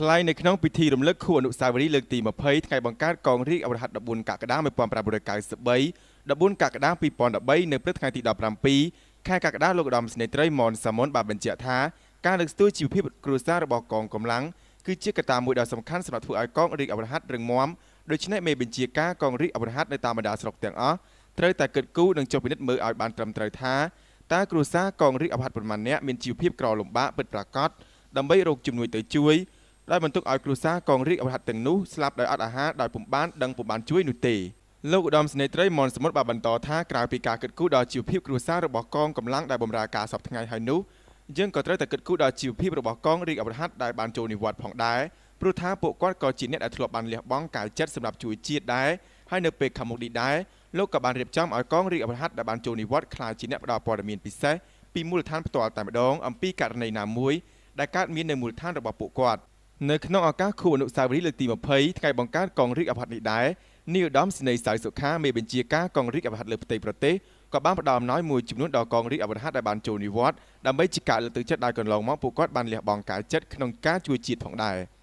ថ្លែងនៅក្នុងពិធីរំលឹកខួបអនុស្សាវរីយ៍លើកទី20ថ្ងៃបង្កើតកងរាជអវរហ័ត14កក្កដា1993 14កក្កដា2013នៅព្រឹកថ្ងៃទី17ខែកក្កដាលោកឧត្តមស្នេហ៍ត្រីមនសាមុនបានបញ្ជាក់ថាការលើកស្ទួយជីវភាពគ្រួសាររបស់កងកម្លាំងគឺជាកត្តាមួយដ៏សំខាន់សម្រាប់ធ្វើឲ្យកងរាជអវរហ័តរឹងមាំដូច្នេះមេបញ្ជាការកងរាជអវរហ័តនៅតាមបណ្ដាស្រុកទាំងអស់ត្រូវតែគិតគូរនិងចុះពិនិត្យមើលឲ្យបានត្រឹមត្រូវថាតើគ្រួសារកងរាជអវរហ័តប្រមាណអ្នកមានជីវភាពក្រលំបាកពិតប្រាកដដើម្បីរកជំនួយទៅជួយដោយបន្ទុកឲ្យគ្រួសារកងរាជអវហត្ថទាំងនោះស្លាប់ដោយអត់អាហារដោយពុំបានដឹងពុំបានជួយនោះទេលោកឧត្តមសេនីយ៍ត្រីមនសមុទ្របានបន្តថាក្រៅពីការគិតគូរដល់ជីវភាពគ្រួសាររបស់កងកម្លាំងដែលបម្រើការសពថ្ងៃហើយនោះយើងក៏ត្រូវតែគិតគូរដល់ជីវភាពរបស់កងរាជអវហត្ថដែលបានចូលនិវត្តន៍ផងដែរព្រោះថាពួកគាត់ក៏ជាអ្នកដែលធ្លាប់បានលះបង់កាយចិត្តសម្រាប់ជួយជាតិដែរហើយនៅពេលខាងមុខនេះដែរលោកក៏បានរៀបចំឲ្យកងរាជអវហត្ថដែលបានចូលនិវត្តន៍ក្លាយជាអ្នកផ្ដល់ព័ត៌មានពិសេសពីមូលដ្ឋានផ្ទាល់តែម្ដងអំពីករណីណាមួយដែលកើតមាននៅមូលដ្ឋានរបស់ពួកគាត់។នៅក្នុងឱកាសខួបអនុស្សាវរីយ៍លើកទី20ថ្ងៃបង្កើតកងរាជអាវ៉ាត់នេះដែរនាយឧត្តមសេនីយ៍សៅសុខាមេបញ្ជាការកងរាជអាវ៉ាត់លើផ្ទៃប្រទេសក៏បានផ្ដល់អំណោយមួយចំនួនដល់កងរាជអាវុធហត្ថដែលបានចូលនិវត្តន៍ដើម្បីជាការលើកទឹកចិត្តដល់កន្លងមកពួកគាត់បានលះបង់កាយចិត្តក្នុងការជួយជាតិផងដែរ។